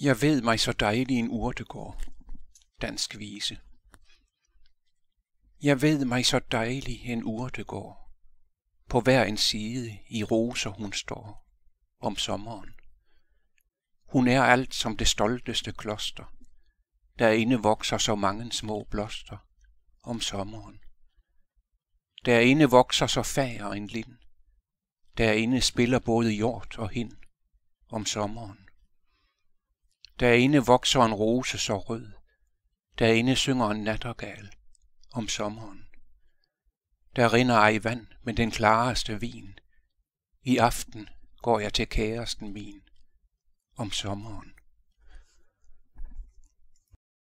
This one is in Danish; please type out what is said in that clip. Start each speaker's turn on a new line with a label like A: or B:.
A: Jeg ved mig så dejlig en urtegård. Dansk vise. Jeg ved mig så dejlig en urtegård. På hver en side i roser hun står, om sommeren. Hun er alt som det stolteste kloster. Derinde vokser så mange små bloster, om sommeren. Derinde vokser så fager en lind. Derinde spiller både hjort og hind, om sommeren. Derinde vokser en rose så rød, derinde synger en nattergal om sommeren. Der rinder ej vand, men den klareste vin. I aften går jeg til kæresten min om sommeren.